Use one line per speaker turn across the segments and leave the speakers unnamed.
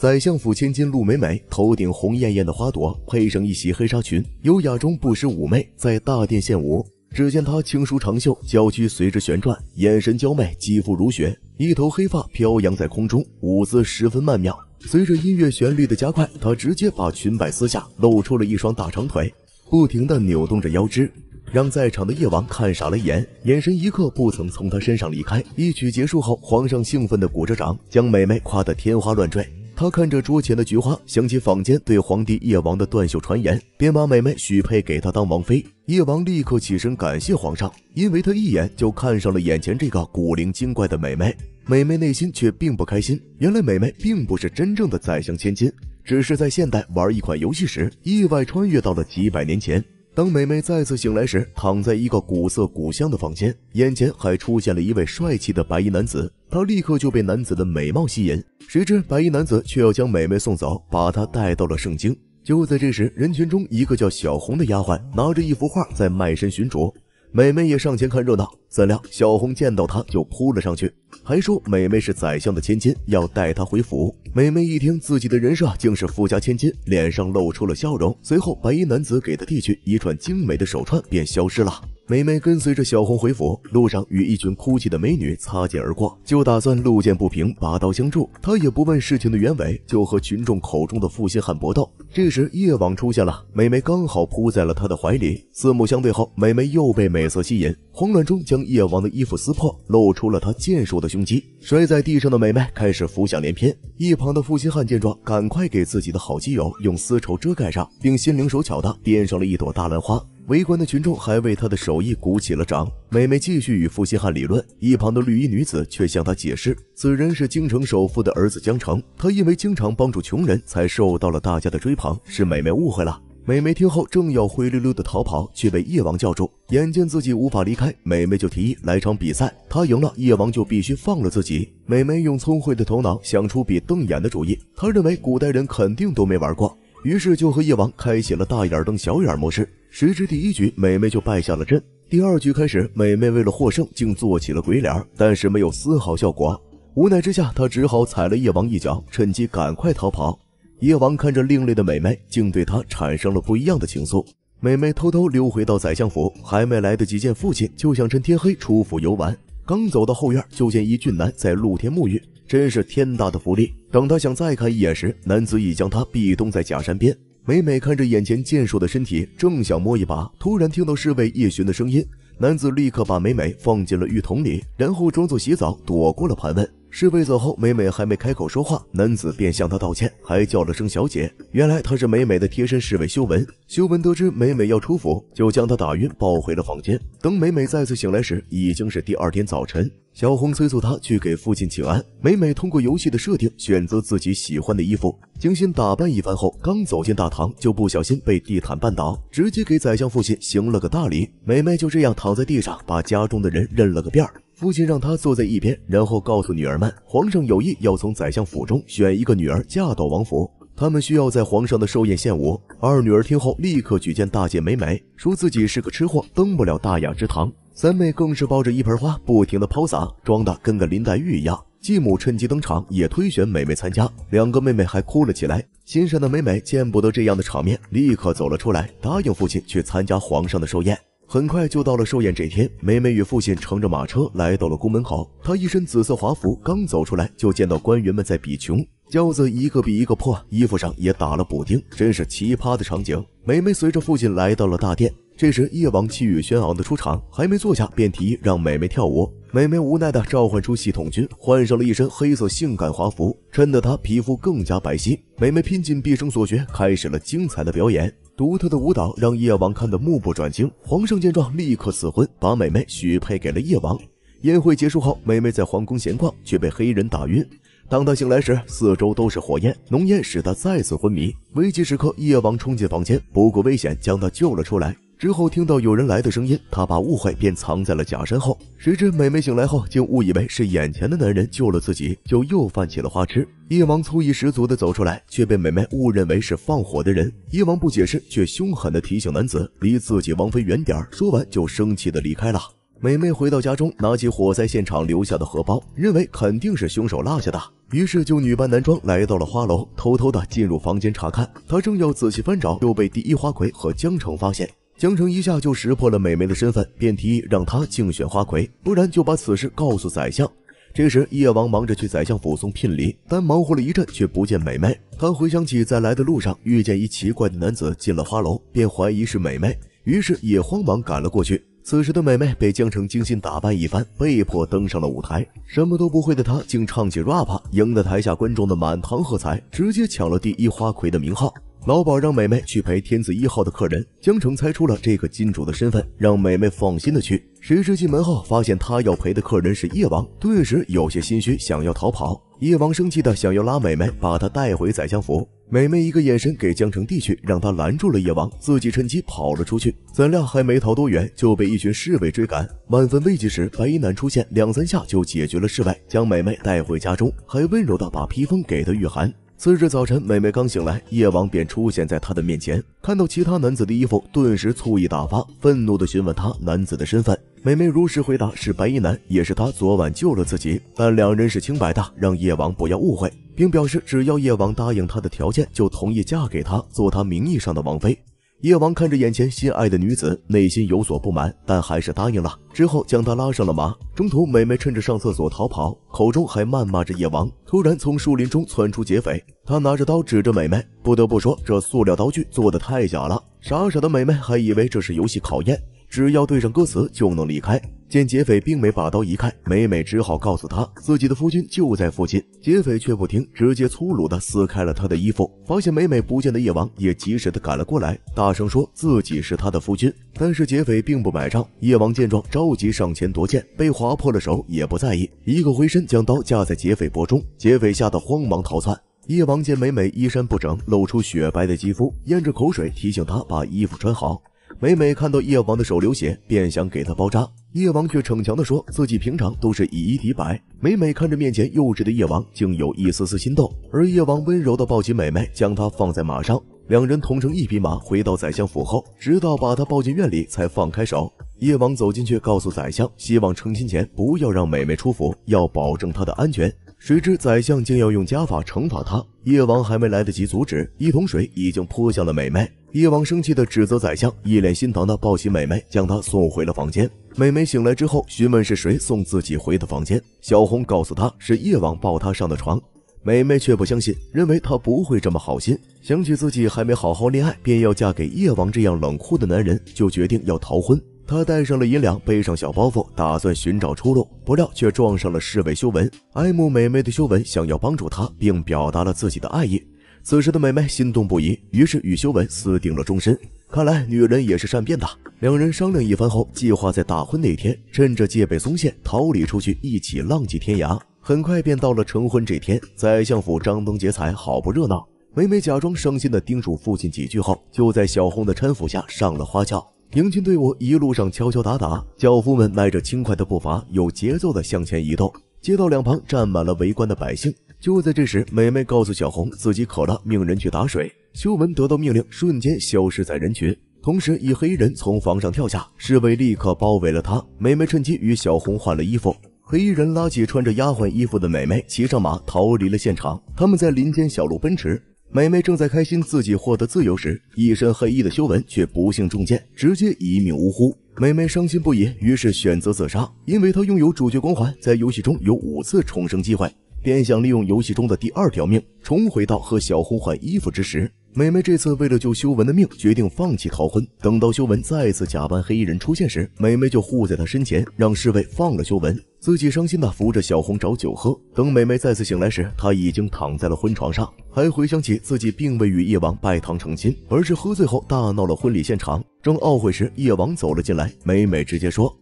宰相府千金陆美美，头顶红艳艳的花朵，配上一袭黑纱裙，优雅中不失妩媚，在大殿献舞。只见她轻舒长袖，娇躯随着旋转，眼神娇媚，肌肤如雪，一头黑发飘扬在空中，舞姿十分曼妙。随着音乐旋律的加快，她直接把裙摆撕下，露出了一双大长腿，不停地扭动着腰肢，让在场的夜王看傻了眼，眼神一刻不曾从她身上离开。一曲结束后，皇上兴奋地鼓着掌，将美眉夸得天花乱坠。他看着桌前的菊花，想起坊间对皇帝叶王的断袖传言，便把美妹许配给他当王妃。叶王立刻起身感谢皇上，因为他一眼就看上了眼前这个古灵精怪的美妹。美妹内心却并不开心，原来美妹并不是真正的宰相千金，只是在现代玩一款游戏时意外穿越到了几百年前。当美美再次醒来时，躺在一个古色古香的房间，眼前还出现了一位帅气的白衣男子。她立刻就被男子的美貌吸引，谁知白衣男子却要将美美送走，把她带到了圣京。就在这时，人群中一个叫小红的丫鬟拿着一幅画在卖身寻主，美美也上前看热闹。怎料小红见到他就扑了上去，还说美美是宰相的千金，要带她回府。美美一听自己的人设竟是富家千金，脸上露出了笑容。随后白衣男子给她递去一串精美的手串，便消失了。美美跟随着小红回府，路上与一群哭泣的美女擦肩而过，就打算路见不平拔刀相助。她也不问事情的原委，就和群众口中的负心汉搏斗。这时夜王出现了，美美刚好扑在了他的怀里。四目相对后，美美又被美色吸引，慌乱中将。叶王的衣服撕破，露出了他健硕的胸肌。摔在地上的美美开始浮想联翩。一旁的负心汉见状，赶快给自己的好基友用丝绸遮盖上，并心灵手巧的编上了一朵大兰花。围观的群众还为他的手艺鼓起了掌。美美继续与负心汉理论，一旁的绿衣女子却向他解释：“此人是京城首富的儿子江城，他因为经常帮助穷人，才受到了大家的追捧。是美美误会了。”美眉听后正要灰溜溜的逃跑，却被夜王叫住。眼见自己无法离开，美眉就提议来场比赛，她赢了，夜王就必须放了自己。美眉用聪慧的头脑想出比瞪眼的主意，她认为古代人肯定都没玩过，于是就和夜王开启了大眼瞪小眼模式。谁知第一局美眉就败下了阵，第二局开始，美眉为了获胜，竟做起了鬼脸，但是没有丝毫效果。无奈之下，她只好踩了夜王一脚，趁机赶快逃跑。叶王看着另类的美美，竟对她产生了不一样的情愫。美美偷偷溜回到宰相府，还没来得及见父亲，就想趁天黑出府游玩。刚走到后院，就见一俊男在露天沐浴，真是天大的福利。等他想再看一眼时，男子已将他壁咚在假山边。美美看着眼前健硕的身体，正想摸一把，突然听到侍卫叶巡的声音，男子立刻把美美放进了浴桶里，然后装作洗澡，躲过了盘问。侍卫走后，美美还没开口说话，男子便向她道歉，还叫了声“小姐”。原来他是美美的贴身侍卫修文。修文得知美美要出府，就将她打晕，抱回了房间。等美美再次醒来时，已经是第二天早晨。小红催促她去给父亲请安。美美通过游戏的设定，选择自己喜欢的衣服，精心打扮一番后，刚走进大堂，就不小心被地毯绊倒，直接给宰相父亲行了个大礼。美美就这样躺在地上，把家中的人认了个遍儿。父亲让他坐在一边，然后告诉女儿们，皇上有意要从宰相府中选一个女儿嫁到王府，他们需要在皇上的寿宴献舞。二女儿听后立刻举荐大姐美美，说自己是个吃货，登不了大雅之堂。三妹更是抱着一盆花，不停的抛洒，装的跟个林黛玉一样。继母趁机登场，也推选美美参加。两个妹妹还哭了起来。心善的美美见不得这样的场面，立刻走了出来，答应父亲去参加皇上的寿宴。很快就到了寿宴这天，梅梅与父亲乘着马车来到了宫门口。她一身紫色华服，刚走出来就见到官员们在比穷，轿子一个比一个破，衣服上也打了补丁，真是奇葩的场景。梅梅随着父亲来到了大殿。这时，夜王气宇轩昂的出场，还没坐下，便提议让美美跳舞。美美无奈的召唤出系统君，换上了一身黑色性感华服，衬得她皮肤更加白皙。美美拼尽毕生所学，开始了精彩的表演。独特的舞蹈让夜王看得目不转睛。皇上见状，立刻赐婚，把美美许配给了夜王。宴会结束后，美美在皇宫闲逛，却被黑衣人打晕。当她醒来时，四周都是火焰，浓烟使她再次昏迷。危急时刻，夜王冲进房间，不顾危险将她救了出来。之后听到有人来的声音，他把误会，便藏在了假身后。谁知美美醒来后，竟误以为是眼前的男人救了自己，就又犯起了花痴。夜王醋意十足的走出来，却被美美误认为是放火的人。夜王不解释，却凶狠的提醒男子离自己王妃远点。说完就生气的离开了。美美回到家中，拿起火灾现场留下的荷包，认为肯定是凶手落下的，于是就女扮男装来到了花楼，偷偷的进入房间查看。她正要仔细翻找，又被第一花魁和江澄发现。江城一下就识破了美眉的身份，便提议让她竞选花魁，不然就把此事告诉宰相。这时，叶王忙着去宰相府送聘礼，但忙活了一阵却不见美眉。他回想起在来的路上遇见一奇怪的男子进了花楼，便怀疑是美眉，于是也慌忙赶了过去。此时的美眉被江城精心打扮一番，被迫登上了舞台。什么都不会的她竟唱起 rap，赢得台下观众的满堂喝彩，直接抢了第一花魁的名号。老鸨让美美去陪天子一号的客人，江城猜出了这个金主的身份，让美美放心的去。谁知进门后发现他要陪的客人是夜王，顿时有些心虚，想要逃跑。夜王生气的想要拉美美，把她带回宰相府。美美一个眼神给江城递去，让他拦住了夜王，自己趁机跑了出去。怎料还没逃多远，就被一群侍卫追赶。万分危急时，白衣男出现，两三下就解决了侍卫，将美美带回家中，还温柔的把披风给她御寒。次日早晨，美美刚醒来，夜王便出现在她的面前。看到其他男子的衣服，顿时醋意大发，愤怒地询问他男子的身份。美美如实回答是白衣男，也是他昨晚救了自己，但两人是清白的，让夜王不要误会，并表示只要夜王答应他的条件，就同意嫁给他，做他名义上的王妃。叶王看着眼前心爱的女子，内心有所不满，但还是答应了。之后将她拉上了马。中途，美美趁着上厕所逃跑，口中还谩骂着叶王。突然，从树林中窜出劫匪，他拿着刀指着美美。不得不说，这塑料刀具做的太假了。傻傻的美美还以为这是游戏考验。只要对上歌词就能离开。见劫匪并没把刀移开，美美只好告诉他自己的夫君就在附近。劫匪却不听，直接粗鲁地撕开了他的衣服，发现美美不见的夜王也及时的赶了过来，大声说自己是他的夫君。但是劫匪并不买账。夜王见状，着急上前夺剑，被划破了手也不在意，一个回身将刀架在劫匪脖中，劫匪吓得慌忙逃窜。夜王见美美衣衫不整，露出雪白的肌肤，咽着口水提醒她把衣服穿好。美美看到叶王的手流血，便想给他包扎。叶王却逞强的说自己平常都是以一敌百。美美看着面前幼稚的叶王，竟有一丝丝心动。而叶王温柔的抱起美美，将她放在马上，两人同乘一匹马回到宰相府后，直到把她抱进院里才放开手。叶王走进去告诉宰相，希望成亲前不要让美美出府，要保证她的安全。谁知宰相竟要用家法惩罚他，叶王还没来得及阻止，一桶水已经泼向了美美。叶王生气地指责宰相，一脸心疼地抱起美美，将她送回了房间。美美醒来之后，询问是谁送自己回的房间，小红告诉她是叶王抱她上的床，美美却不相信，认为他不会这么好心。想起自己还没好好恋爱，便要嫁给叶王这样冷酷的男人，就决定要逃婚。她带上了银两，背上小包袱，打算寻找出路，不料却撞上了侍卫修文。爱慕美美的修文想要帮助她，并表达了自己的爱意。此时的美美心动不已，于是与修文私定了终身。看来女人也是善变的。两人商量一番后，计划在大婚那天，趁着戒备松懈，逃离出去，一起浪迹天涯。很快便到了成婚这天，在相府张灯结彩，好不热闹。美美假装伤心的叮嘱父亲几句后，就在小红的搀扶下上了花轿。迎亲队伍一路上敲敲打打，轿夫们迈着轻快的步伐，有节奏的向前移动。街道两旁站满了围观的百姓。就在这时，美美告诉小红自己渴了，命人去打水。修文得到命令，瞬间消失在人群。同时，一黑衣人从房上跳下，侍卫立刻包围了他。美美趁机与小红换了衣服。黑衣人拉起穿着丫鬟衣服的美美，骑上马逃离了现场。他们在林间小路奔驰。美美正在开心自己获得自由时，一身黑衣的修文却不幸中箭，直接一命呜呼。美美伤心不已，于是选择自杀，因为她拥有主角光环，在游戏中有五次重生机会。便想利用游戏中的第二条命，重回到和小红换衣服之时。美美这次为了救修文的命，决定放弃逃婚。等到修文再次假扮黑衣人出现时，美美就护在他身前，让侍卫放了修文，自己伤心的扶着小红找酒喝。等美美再次醒来时，她已经躺在了婚床上，还回想起自己并未与夜王拜堂成亲，而是喝醉后大闹了婚礼现场。正懊悔时，夜王走了进来，美美直接说。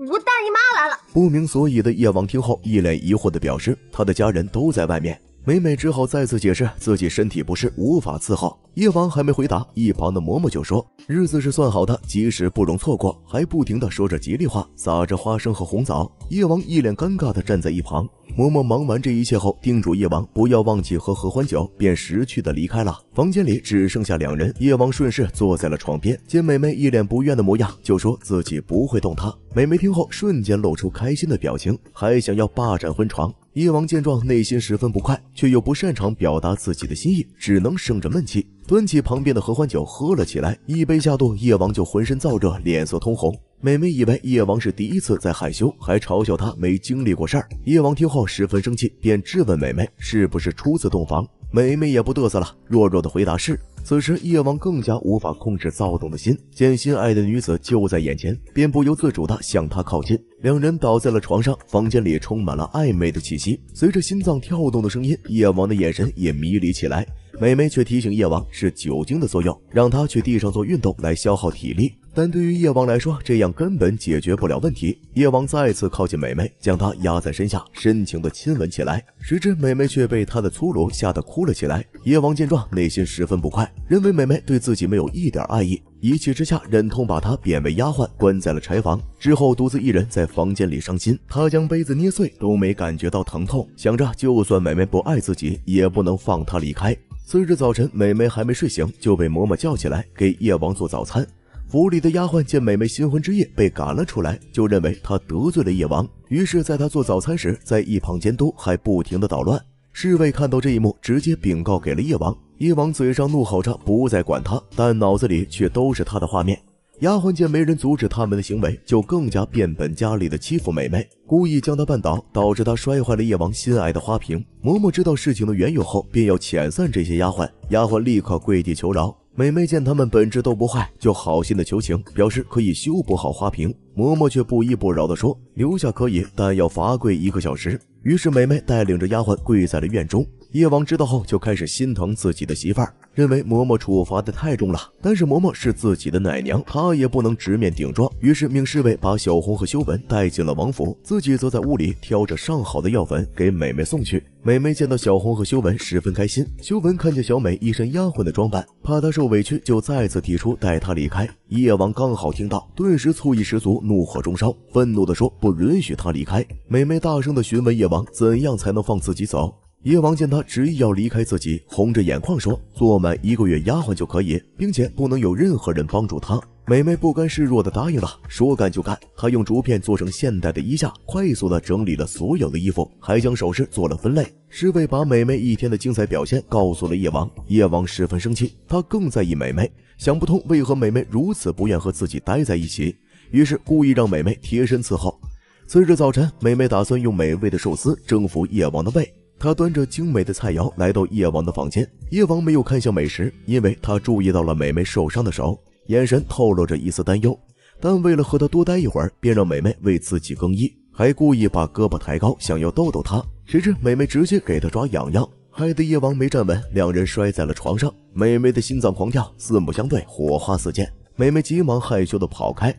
我大姨妈来了。不明所以的叶王听后，一脸疑惑的表示，他的家人都在外面。美美只好再次解释自己身体不适，无法伺候。叶王还没回答，一旁的嬷嬷就说，日子是算好的，吉时不容错过，还不停的说着吉利话，撒着花生和红枣。叶王一脸尴尬的站在一旁。嬷嬷忙完这一切后，叮嘱叶王不要忘记喝合欢酒，便识趣的离开了。房间里只剩下两人，叶王顺势坐在了床边，见美美一脸不愿的模样，就说自己不会动她。美眉听后，瞬间露出开心的表情，还想要霸占婚床。叶王见状，内心十分不快，却又不擅长表达自己的心意，只能生着闷气，端起旁边的合欢酒喝了起来。一杯下肚，叶王就浑身燥热，脸色通红。美眉以为叶王是第一次在害羞，还嘲笑他没经历过事儿。叶王听后十分生气，便质问美眉是不是初次洞房。美美也不嘚瑟了，弱弱的回答是。此时叶王更加无法控制躁动的心，见心爱的女子就在眼前，便不由自主的向她靠近。两人倒在了床上，房间里充满了暧昧的气息。随着心脏跳动的声音，叶王的眼神也迷离起来。美美却提醒叶王是酒精的作用，让他去地上做运动来消耗体力。但对于夜王来说，这样根本解决不了问题。夜王再次靠近美美，将她压在身下，深情的亲吻起来。谁知美美却被他的粗鲁吓得哭了起来。夜王见状，内心十分不快，认为美美对自己没有一点爱意。一气之下，忍痛把她贬为丫鬟，关在了柴房。之后，独自一人在房间里伤心。他将杯子捏碎，都没感觉到疼痛，想着就算美美不爱自己，也不能放她离开。次日早晨，美美还没睡醒，就被嬷嬷叫起来给夜王做早餐。府里的丫鬟见美美新婚之夜被赶了出来，就认为她得罪了夜王，于是，在她做早餐时，在一旁监督，还不停的捣乱。侍卫看到这一幕，直接禀告给了夜王。夜王嘴上怒吼着不再管他，但脑子里却都是他的画面。丫鬟见没人阻止他们的行为，就更加变本加厉的欺负美美，故意将她绊倒，导致她摔坏了夜王心爱的花瓶。嬷嬷知道事情的缘由后，便要遣散这些丫鬟。丫鬟立刻跪地求饶。美妹见他们本质都不坏，就好心的求情，表示可以修补好花瓶。嬷嬷却不依不饶的说：“留下可以，但要罚跪一个小时。”于是美妹带领着丫鬟跪在了院中。叶王知道后就开始心疼自己的媳妇儿，认为嬷嬷处罚的太重了。但是嬷嬷是自己的奶娘，她也不能直面顶撞，于是命侍卫把小红和修文带进了王府，自己则在屋里挑着上好的药粉给美美送去。美美见到小红和修文，十分开心。修文看见小美一身丫鬟的装扮，怕她受委屈，就再次提出带她离开。叶王刚好听到，顿时醋意十足，怒火中烧，愤怒的说：“不允许她离开。”美美大声的询问叶王，怎样才能放自己走？叶王见她执意要离开自己，红着眼眶说：“做满一个月丫鬟就可以，并且不能有任何人帮助她。”美美不甘示弱的答应了，说干就干，她用竹片做成现代的衣架，快速的整理了所有的衣服，还将首饰做了分类。侍卫把美美一天的精彩表现告诉了叶王，叶王十分生气，他更在意美美，想不通为何美美如此不愿和自己待在一起，于是故意让美美贴身伺候。次日早晨，美美打算用美味的寿司征服叶王的胃。他端着精美的菜肴来到叶王的房间，叶王没有看向美食，因为他注意到了美美受伤的手，眼神透露着一丝担忧。但为了和他多待一会儿，便让美美为自己更衣，还故意把胳膊抬高，想要逗逗他。谁知美美直接给他抓痒痒，害得叶王没站稳，两人摔在了床上。美美的心脏狂跳，四目相对，火花四溅。美美急忙害羞地跑开。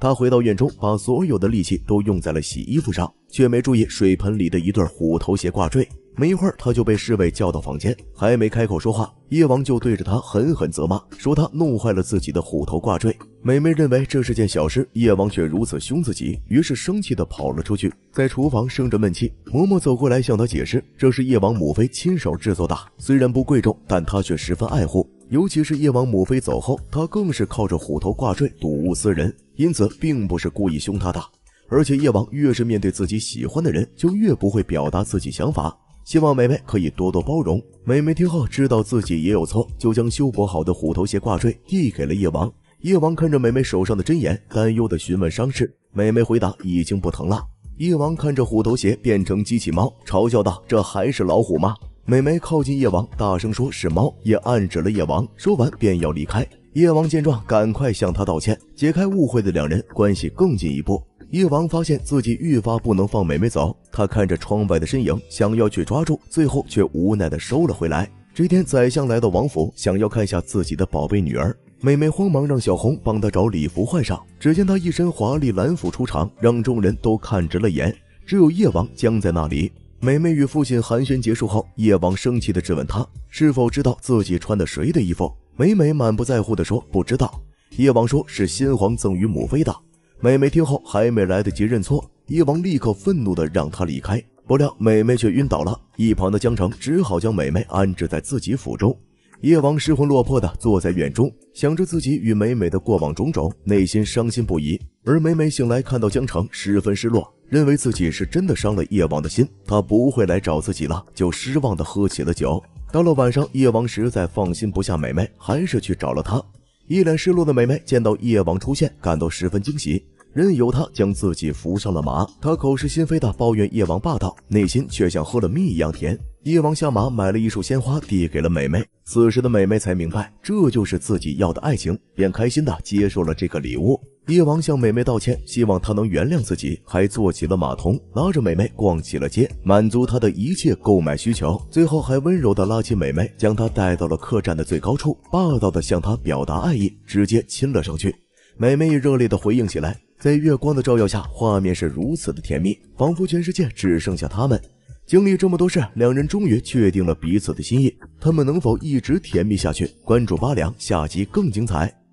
她回到院中，把所有的力气都用在了洗衣服上，却没注意水盆里的一对虎头鞋挂坠。没一会儿，他就被侍卫叫到房间，还没开口说话，叶王就对着他狠狠责骂，说他弄坏了自己的虎头挂坠。美妹认为这是件小事，叶王却如此凶自己，于是生气的跑了出去，在厨房生着闷气。嬷嬷走过来向他解释，这是叶王母妃亲手制作的，虽然不贵重，但他却十分爱护。尤其是夜王母妃走后，他更是靠着虎头挂坠睹物思人，因此并不是故意凶他的。而且夜王越是面对自己喜欢的人，就越不会表达自己想法。希望美美可以多多包容。美美听后知道自己也有错，就将修补好的虎头鞋挂坠递给了叶王。叶王看着美美手上的针眼，担忧地询问伤势。美美回答：“已经不疼了。”叶王看着虎头鞋变成机器猫，嘲笑道：“这还是老虎吗？”美美靠近叶王，大声说是猫，也暗指了叶王。说完便要离开。叶王见状，赶快向他道歉，解开误会的两人关系更进一步。夜王发现自己愈发不能放美美走，他看着窗外的身影，想要去抓住，最后却无奈的收了回来。这天，宰相来到王府，想要看下自己的宝贝女儿。美美慌忙让小红帮他找礼服换上。只见她一身华丽蓝服出场，让众人都看直了眼。只有叶王僵在那里。美美与父亲寒暄结束后，叶王生气的质问她是否知道自己穿的谁的衣服。美美满不在乎的说不知道。叶王说是先皇赠与母妃的。美美听后，还没来得及认错，叶王立刻愤怒的让她离开，不料美美却晕倒了，一旁的江城只好将美美安置在自己府中。叶王失魂落魄的坐在院中，想着自己与美美的过往种种，内心伤心不已。而美美醒来，看到江城，十分失落，认为自己是真的伤了叶王的心，他不会来找自己了，就失望的喝起了酒。到了晚上，叶王实在放心不下美美，还是去找了她。一脸失落的美眉见到夜王出现，感到十分惊喜，任由他将自己扶上了马。他口是心非的抱怨夜王霸道，内心却像喝了蜜一样甜。夜王下马买了一束鲜花，递给了美眉。此时的美眉才明白，这就是自己要的爱情，便开心的接受了这个礼物。夜王向美美道歉，希望她能原谅自己，还做起了马童，拉着美美逛起了街，满足她的一切购买需求。最后还温柔的拉起美美，将她带到了客栈的最高处，霸道的向她表达爱意，直接亲了上去。美美也热烈的回应起来，在月光的照耀下，画面是如此的甜蜜，仿佛全世界只剩下他们。经历这么多事，两人终于确定了彼此的心意，他们能否一直甜蜜下去？关注八两，下集更精彩。